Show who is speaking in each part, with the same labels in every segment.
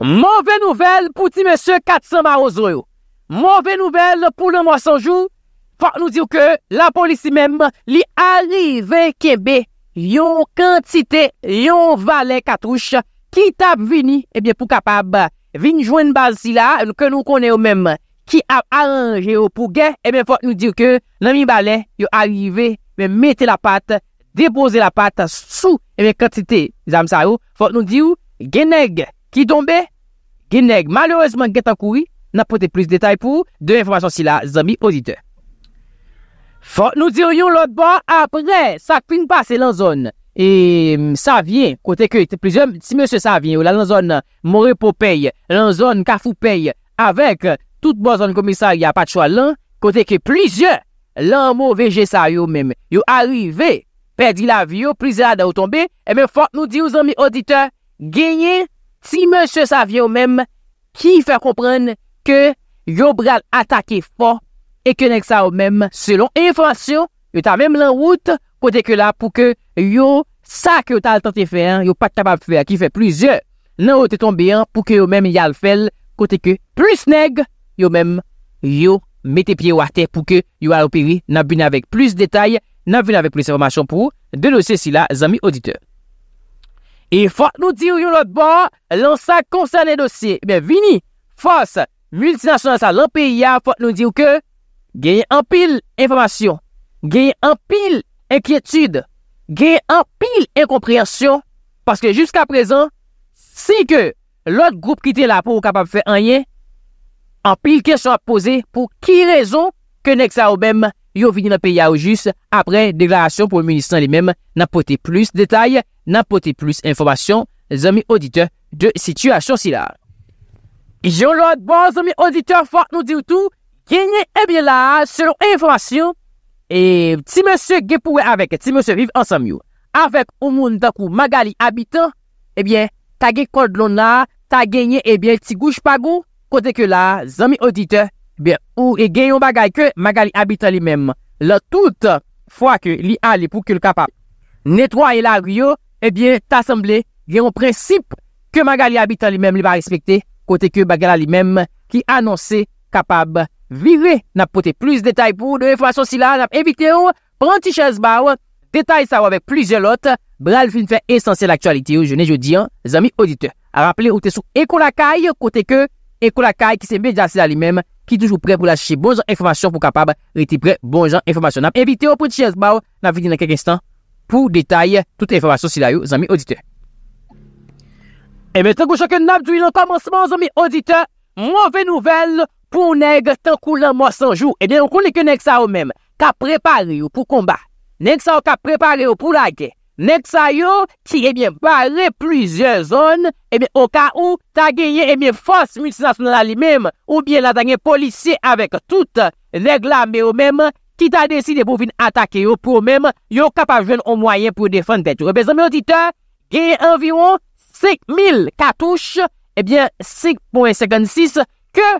Speaker 1: Mouve nouvel pou ti mese 400 maroz ryo. Mouve nouvel pou lè mwen sanjou. Fok nou diw ke la polisi mèm li arrive kebe yon kantite, yon valè katouche. Ki tap vini, ebyen eh pou kapab vini jwen eh basi la, ke nou konè ou mèm. Ki ap aranje ou pou gen, ebyen fok nou diw ke nan mi balè, yon arrive, mèm metè la pat, depose la pat sou, ebyen eh kantite, zanm sa yo, fok nou diw genègè. Ki donbe? Gineg, malourezman get akouri, napote plis detay pou de informasyon si la zami odite. Fok nou diriyon lout bon apre, sa kwin pase lan zon. E sa vyen, kote ke plis yon, si monsen sa vyen ou la lan zon more pou pey lan zon ka fou pey, avek tout bon zon komisari ya pat chwa lan, kote ke plis yon lan mou veje sa yo men. Yo arive, perdi la viyo, plis yon la da ou tombe, e eh men fok nou diri zami odite, genye Si monsè sa vie ou mèm ki fèr komprèn ke yo bral atake fò e kènenk sa ou mèm selon enfansyon, yo ta mèm lan wout kote ke la pou ke yo sa ke yo tal tante fè, yo pat kapab fè a ki fè plizè. Nan wote ton bè an pou ke yo mèm yal fèl kote ke prisnèg yo mèm yo mette pye ou atè pou ke yo alopiri nan bune avèk pliz detay, nan bune avèk pliz informasyon pou de lo se si la zami auditeur. E fote nou di ou yon lot ba lan sa konselen dosye, e ben vini, fos, multinasyonel sa lampi ya fote nou di ou ke, genye anpil informasyon, genye anpil enkyetude, genye anpil enkompryasyon, paske jusqu'a prezon, se ke lot group kite la pou kapap fe anyen, anpil kesyon ap pose pou ki rezon kene ksa ou bem. yo vini nan peya ou jis apre deklarasyon pou munisan li mem, nan pote plus detay, nan pote plus informasyon, zami audite de situasyon si la. Ijon lout, bon zami audite, fok nou diw tou, genye ebyen la, selon informasyon, e ti mese gepouwe avek, ti mese viv ansam yo, avek ou moun daku magali abitan, ebyen, ta genye kodlon la, ta genye ebyen ti gouj pago, kote ke la, zami audite, Ben ou e gen yon bagay ke magali habita li mem. La tout fwa ke li ali pou ke l kapab netwaye la riyo. E bien tasemble gen yon prinsip ke magali habita li mem li ba respekte. Kote ke bagala li mem ki anonsi kapab vive. Nap pote plus detay pou. De fwa son sila nap evite ou. Pranti ches bawa. Detay sa wavèk plizye lot. Bral fin fè esansye l aktualite ou. Je ne jo di an. Zami odite. A rappele ou te sou ekolakay. Kote ke ekolakay ki se bedase la li mem. ki toujou prè pou la chèche bonjan informasyon pou kapab reyti prè bonjan informasyon. N ap evite ou pou tchezbaw, n ap vini nan kek instan pou detay toute informasyon si la yo zami audite. E metan kou chakè n ap dwi nan komanseman zami audite, mwavè nouvel pou neg tan kou la mwos anjou. E den an kon li ke nèk sa ou mèm, ka prepari ou pou komba, nèk sa ou ka prepari ou pou lage. Nek sa yo, ki e eh bie barre plizye zon, e eh bie o ka ou ta geye e eh bie fos multinasyonal li mem, ou bie la danye polisye avek tout regla me o mem, ki ta desi de pou vin atake yo pou o mem, yo kap a jwen o mwayen pou defende. E bezan me o titan, geye environ 5000 katouche, e bie 5.56, ke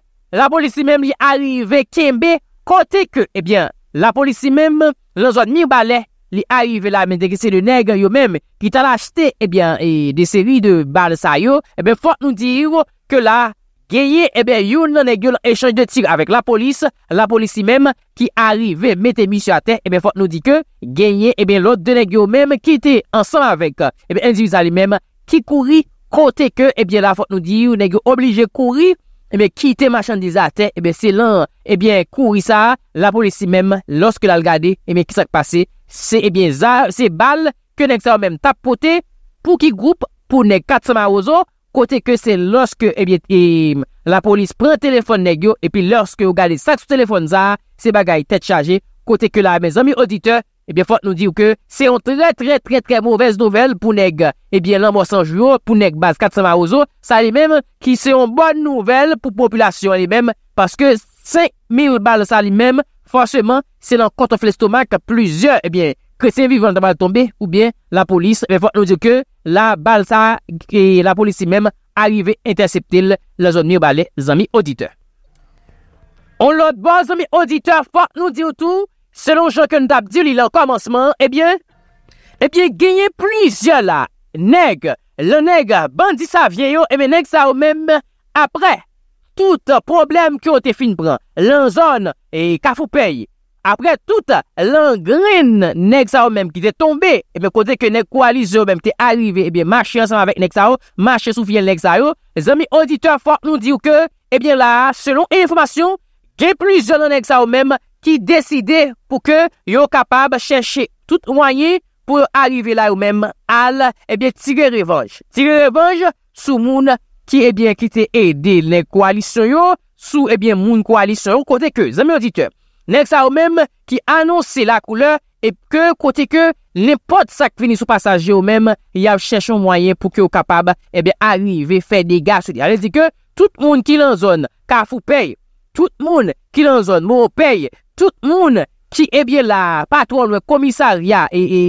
Speaker 1: la polisi mem li arrive kembe, kote ke, e bie la polisi mem, le zon mi ou bale li arive la men deke se de neg yo men ki ta la chete ebyen de seri de bal sa yo ebyen fote nou diyo ke la genye ebyen eh yon nan neg yo l'echange de tir avek la polis, la polis si men ki arive mette misyo a ten ebyen eh fote nou diyo ke genye ebyen eh lot de neg yo men ki te ansan avek ebyen enzi wiza li men ki kouri kote ke ebyen la fote nou diyo neg yo oblige kouri Ebe, eh ki te machan dizate, ebe, eh se lan, ebyen, eh kouri sa, la polisi mem, loske la lgade, ebe, ki sak pase, se, ebyen, za, se bal, ke nek sa ou mem tapote, pou ki group, pou nek kat sama ozo, kote ke se loske, ebyen, ebyen, la polisi pren telefon negyo, epi, loske ou gade sak sou telefon za, se bagay tet chaje, kote ke la, ebe, zami odite, ebyen, Ebyen, fote nou diyo ke se yon tre tre tre tre tre mouvez nouvel pou neg. Ebyen, l'ambo sanjou, pou neg bas katsama ozo, sa li mem ki se yon bon nouvel pou populasyon li mem. Paske 5.000 bal sa li mem, fosèman, se l'an kontofle stoma ke plusye, ebyen, kresen vivan d'an bal tombe, oubyen, la polis. Ebyen, fote nou diyo ke la bal sa, ki e la polis si mem, arive interseptil la zon mi ou bal zon mi odite. On l'ot bon, zon mi odite, fote nou diyo tou. Selon jenke nou dap di li lan komansman, ebyen, ebyen genye plizye la neg, le neg bandi sa vieyo, ebyen neg sa ou menm apre, tout problem ki ou te fin pran, lan zon e kaf ou pey, apre tout lan grin neg sa ou menm ki te tombe, ebyen kode ke neg koalize ou menm te alive, ebyen mashe ansan avek neg sa ou, mashe soufye neg sa ou, zan mi auditeur fok nou di ou ke, ebyen la, selon informasyon, genye plizye lan neg sa ou menm, ki deside pou ke yo kapab cheshe tout mwanyen pou yo arrive la ou menm al ebyen eh tige revanj. Tige revanj sou moun ki ebyen eh kite ede le koalisyon yo sou ebyen eh moun koalisyon ou kote ke zeme odite. Nek sa ou menm ki anonsi la koule e kote ke nepot sa kveni sou pasaje ou menm ya cheshe mwanyen pou ke yo kapab ebyen arrive fè dega sou di. Alè di ke, tout moun ki lan zon, ka fou pey, tout moun ki lan zon, moun pey, tout moun ki ebyen la patroule komisarya e, e,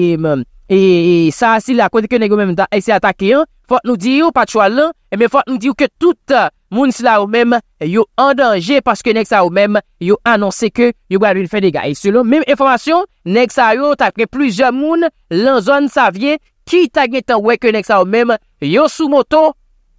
Speaker 1: e, e sa si la kote ke negyo menm da ese atake an, fote nou di yo patroule, e men fote nou di yo ke tout uh, moun si la ou menm yo an danje paske nek sa ou menm yo anonsen ke yo gwa rin fè degay. Selon menm informasyon, nek sa yo takke plujan moun lan zon sa vye, ki tagne tan wè ke nek sa ou menm, yo sou moto,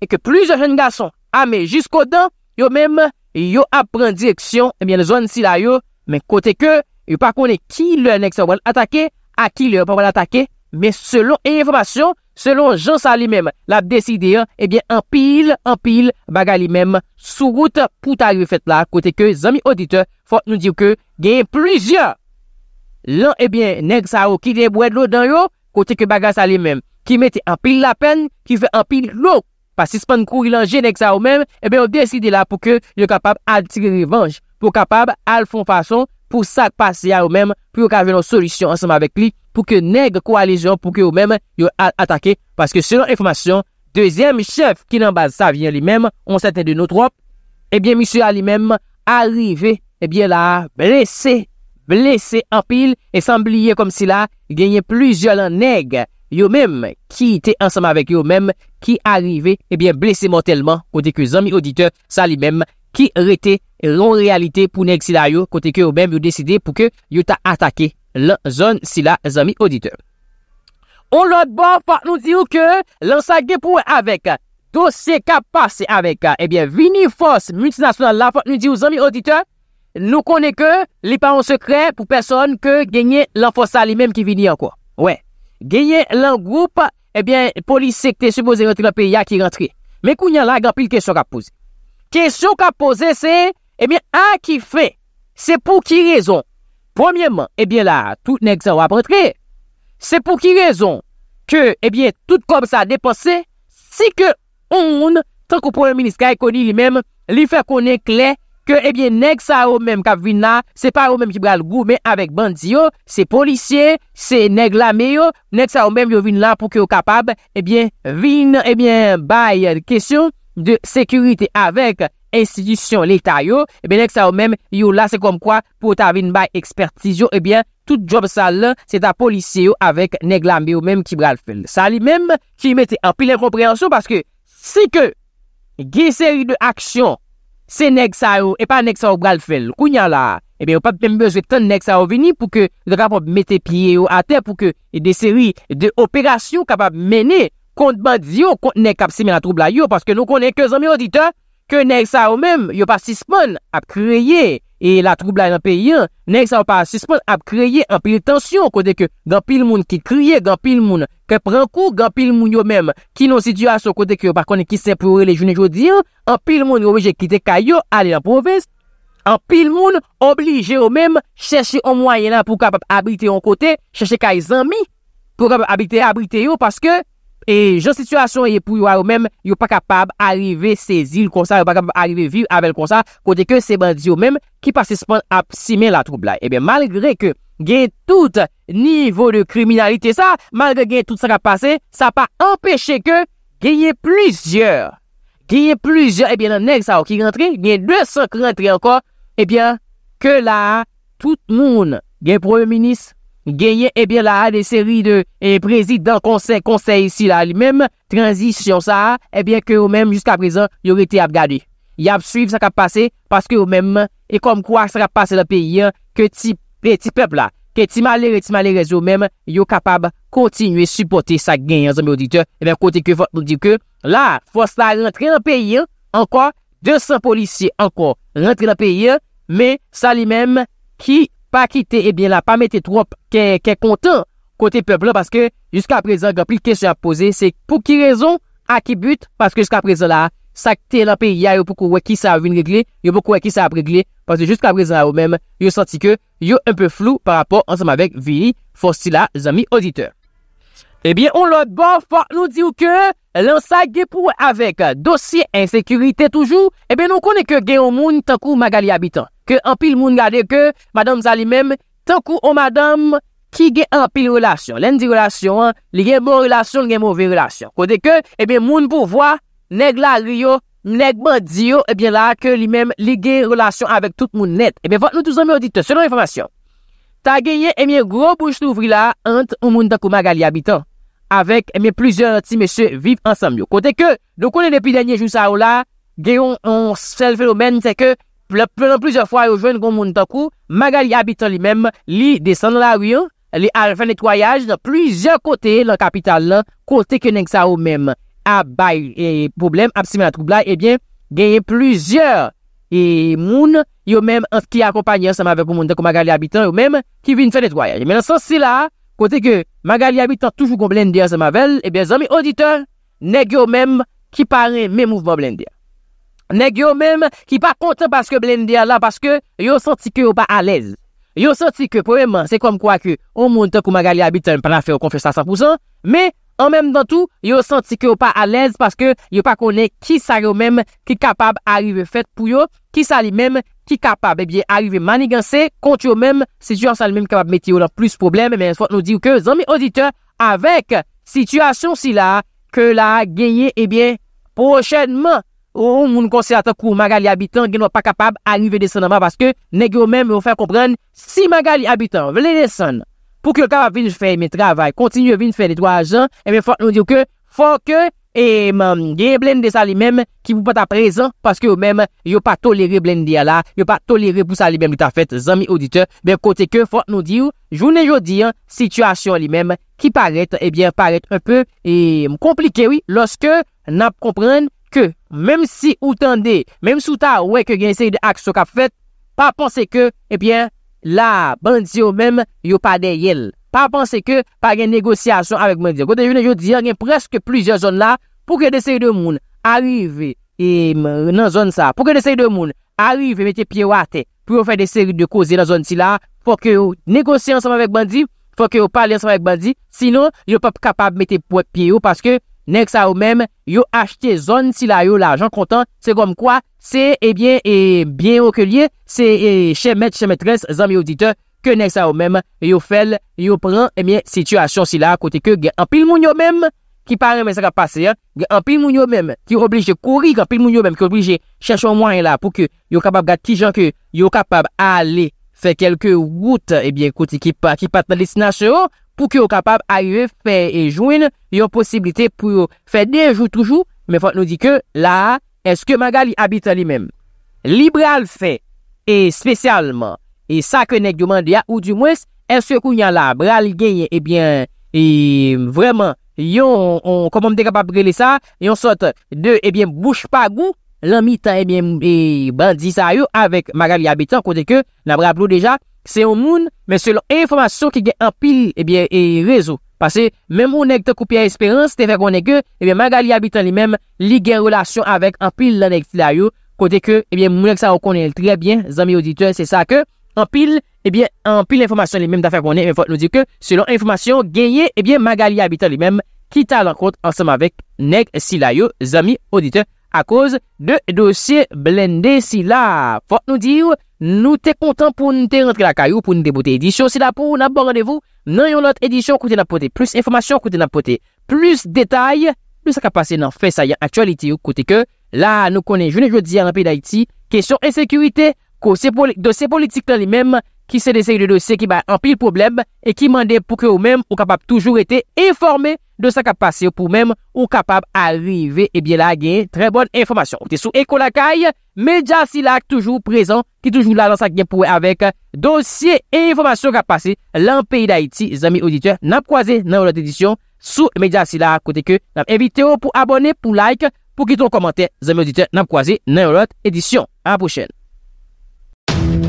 Speaker 1: e ke plujan jen gason ame jisko dan, yo menm yo apren direksyon e menm zon si la yo Men kote ke, yo pa kone ki le nek sa wad atake, a ki le wap wad atake, men selon e informasyon, selon jan sa li mem, la b deside, ebyen, eh anpil, anpil, baga li mem, sou gout pou tarifet la, kote ke zami odite, fote nou diw ke, gen prizyon. Lan, ebyen, eh nek sa wakil e bwad lo dan yo, kote ke baga sa li mem, ki mette anpil la pen, ki ve anpil lo, pa si span kou ilanje nek sa wakil, ebyen, ob deside la pou ke yo kapab ati revanj. pou kapab al fon fason pou sat pase ya ou mem, pou yo kavè nou solisyon ansanm avèk li, pou ke neg koalizyon pou ke ou mem yo atake, paske selon informasyon, dezyen mi chef ki nan base sa vyen li mem, on saten de nou trop, ebyen eh mi se a li mem, arive, ebyen eh la, blese, blese, anpil, esamblye kom si la, genye plujan lan neg, yo mem, ki te ansanm avèk yo mem, ki arive, ebyen eh blese motelman, ou deke zanmi odite sa li mem, genye, Ki rete ron realite pou neg sila yo kote ke ou bem yo deside pou ke yo ta atake lan zon sila zami auditor. Ou lot bon, fote nou diyo ke lan sa gepouwe avek. To se kapase avek, ebyen, eh vini fos multinasyonal la fote nou diyo zami auditor. Nou kone ke li paon sekre pou person ke genye lan fos ali menm ki vini anko. We, genye lan group, ebyen, eh polis sekte seboze rentre la periya ki rentre. Me kounyan la, gampil ke sora pouze. Kèsyon ka pose se, ebyen, eh an ki fe, se pou ki rezon? Poumyenman, ebyen eh la, tout nek sa wapre tre. Se pou ki rezon, ke, ebyen, eh tout kom sa depose, si ke on, tankou pou en ministra e koni li mem, li fe konen kle, ke, ebyen, nek sa ou mem ka vin la, se pa ou mem ki bral goumen avèk bandi yo, se policye, se neg la me yo, nek sa ou mem yo vin la pou ki yo kapab, ebyen, vin, ebyen, baye di kèsyon, de sekurite avek institisyon l'Eta yo, ebe, nek sa yo mem, yo la se eh kom kwa, pou ta avin bay ekspertizyo, ebyen, tout job sa lan, se ta polisye yo avek nek lambe yo mem ki bral fel. Sa li mem, ki mette apil en komprehansyon paske, se ke ge seri de aksyon, se nek sa yo, e pa nek sa yo bral fel, kounyan la, ebyen, eh ou pap tembeze ton nek sa yo vini pou ke, mette piye yo ate, pou ke, de seri de operasyon kapab mene, kont ban diyo, kont nek ap simen la troubla yo, paske nou konen ke zanme yo dita, ke nek sa ou men, yo pa sismon, ap kreye, e la troubla yon pe yon, nek sa ou pa sismon, ap kreye, ap ilitansyon, kode ke, gen pil moun ki kreye, gen pil moun, ke pren kou, gen pil moun yo men, ki nou situasyon kode ke, yo pa konen ki sepure le jounen joudiyan, an pil moun yo weje kite kay yo, ale la provins, an pil moun, oblige yo men, cheshe o mwayen la pou kap ap abrite yo kote, cheshe kay zanmi, pou kap ap abrite yo, paske E jan situasyon e pou yo a ou men, yo pa kapab arive se zil kon sa, yo pa kapab arive viv avèl kon sa, kote ke se band yo men ki pasispon ap simè la troubla. Ebyen, malgre ke gen tout nivou de kriminalite sa, malgre gen tout sa rapase, sa pa empèche ke gen yè plizyeur. Gen yè plizyeur, ebyen, nan neg sa ou ki rentre, gen 200 rentre anko, ebyen, ke la, tout moun gen proye minis... genyen ebyen eh la a de seri eh, de prezidant konsen konsen isi la li menm, transisyon sa a eh ebyen ke ou menm jiska prezan yow rete ap gade yow ap suif sa kap pase paske ou menm, e kom kwa sa kap pase la peyi an, ke ti pep la ke ti malere ti malere yo menm yow kapab kontinye supporte sa genyen zanbe audite, ebyen kote ke la, fos la rentre la peyi an, ankwa, 200 polisye ankwa, rentre la peyi an menm, sa li menm, ki pa ki te ebyen eh la, pa mette trop, ke kontan, kote peblan, paske, jiska prezen, gapil kes jap pose, se pou ki rezon, a ki but, paske jiska prezen la, sakte la pe, ya yo poukou weki sa avin regle, yo poukou weki sa ap regle, paske jiska prezen la ou men, yo santi ke, yo unpe flou, par rapport ansam avek, vi, fostila, zami, oditeur. Ebyen, on lòt bon, fòk nou diw ke, lansak ge pou avèk dosye ensekurite toujou, ebyen, nou konè ke ge yon moun tankou magali abitan. Ke anpil moun gade ke, madame Zalimèm, tankou o madame ki ge anpil relasyon. Len di relasyon an, li gen moun relasyon, li gen mouvi relasyon. Kode ke, ebyen, moun pou vwa, neg la riyo, neg bandiyo, ebyen la ke li mèm li gen relasyon avèk tout moun net. Ebyen, fòk nou touz anmè odite, selon informasyon. Ta geye, ebyen, gro pou chlouvri la ant, ou moun tankou magali abitan. avèk mè eh plusieurs ti mèche viv ansam yo. Kote ke, nou konen epi denye joun sa ou la, genyon an sel fèl ou men, se ke, planan plusieurs fwa yo jwen kon moun takou, magali abitan li mèm li desan la ou eh yon, li arfen netwayaj nan plusieurs kote lan kapital la, kote kenen ksa ou mèm. A bay, poublem, ap si mè la troubla, ebyen, genyon plusieurs moun yo mèm ans ki akompanyan sa mè avè kon moun takou magali abitan yo mèm, ki vin fèl netwayaj. Mènen sò si la, Kote ke Magali Abitant toujou kon Blendia se mavel, ebyen eh zon mi auditeur, nek yo mem ki pare men mouvman Blendia. Nek yo mem ki pa konten paske Blendia la, paske yo santi ke yo pa alez. Yo santi ke pwemman, se kom kwa ke on mwontan kon Magali Abitant, mpana fe o konfesta 100%, me, an mem dan tou, yo santi ke yo pa alez, paske yo pa kone ki sari yo mem ki kapab arive fet pou yo, ki sari mem, kapab, e bie, arive maniganse, konti ou mem, situasyon al mem kapab meteo dan plus problem, e bie, fote nou di ou ke, zan mi audite avèk, situasyon si la, ke la genye, e bie, pochenman, ou moun konserata kou magali abitan, gen wap kapab, anive desan avan, baske, negyo mem wafè kompran, si magali abitan vle desan, pou ki wap kapab vin fè mi travay, kontinu vin fè li dwa jan, e eh bie, fote nou di ou ke, fote ke, Eman, genye blen de sa li menm ki pou pat aprezen, paske ou menm yo pa tolere blen di ala, yo pa tolere pou sa li menm li ta fet, zami audite, ben kote ke fote nou di ou, jounen yo di an, situasyon li menm ki parete, ebyen eh parete unpe, e eh, komplike wii, loske nap komprende ke, menm si ou tande, menm sou ta weke genye seyi de akso ka fet, pa pense ke, ebyen, eh la bandi yo menm yo pa de yel. pa panse ke pa gen negosyasyon avek bandi. Gote jounen yo diyan gen preske plizye zon la, pou ke de seri de moun, arive, e, nan zon sa, pou ke de seri de moun, arive, mette piye wate, pou yo fè de seri de koze nan zon si la, fò ke yo negosye ansama avek bandi, fò ke yo pale ansama avek bandi, sinon, yo pap kapab mette piye yo, paske, nek sa ou mem, yo achete zon si la yo la, jan kontan, se kom kwa, se, e bien, e, biyen wakilye, se, e, chemet, chemetres, zan kene sa ou mèm, yo fel, yo pran, e eh mè, situasyon si la, kote ke gen an pil moun yo mèm, ki pare mè sa ka pase, eh, gen an pil moun yo mèm, ki ou oblije kouri, gen an pil moun yo mèm, ki ou oblije chèchon mwen la, pou ke, yo kapab gade ki jan ke, yo kapab ale fè kelke wout, e eh mè, kote ki patan desinasyon, pou ke yo kapab aye fè e jouen, yo posibilite pou fè denjou toujou, mè fòt nou di ke, la, eske maga li abite li mèm. Libral fè, e spesyalman, E sa ke nek yo mande ya ou di mwes, en se kou nyan la, bral genye, ebyen, eh e, vreman, yon, komon mte kapabrele sa, yon sote de, ebyen, eh bouch pagou, lan mi tan, ebyen, eh e, bandi sa yo, avèk magali abitan, kote ke, nan bral blou deja, se yon moun, men se lon e informasyon ki gen apil, ebyen, e, rezo, pase, men moun nek te koupi a esperans, te fè konen ke, ebyen, magali abitan li men, li gen relasyon avèk apil lan nek la yo, kote ke, ebyen, moun nek sa wakonel trebyen, zami audite, se sa ke, Anpil, ebyen, eh anpil informasyon li mèm da fèk mounen, men fòk nou diw ke, selon informasyon genye, ebyen, eh magali abitan li mèm, ki ta lankrout ansèm avèk neg sila yo, zami, odite, a kòz de dosye blende sila. Fòk nou diw, nou te kontan pou nou te rentre la kayou, pou nou deboute edisyon sila pou, nan bo radevou, nan yon lot edisyon koute nan pote, plus informasyon koute nan pote, plus detay, nou sa ka pase nan fè sa yon aktualiti yo, kote ke, la nou konen jounen jodi an apèl da iti, kesyon esekyuitè, Dosye politik lan li menm ki se deseye de dosye ki ba empil problem E ki mande pou ke ou menm ou kapap toujou ete informe de sa kap pase Ou pou menm ou kapap arrive e bie la gen tre bonn informasyon Ou te sou ekon lakay, Mediasilak toujou prezon Ki toujou nou la lan sa gen pou e avek dosye e informasyon kap pase Lan peyi da iti, zami audityen, nan proase nan yon lot edisyon Sou Mediasilak, kote ke nan evite ou pou abone pou like Pou kiton komante, zami audityen, nan proase nan yon lot edisyon A pochene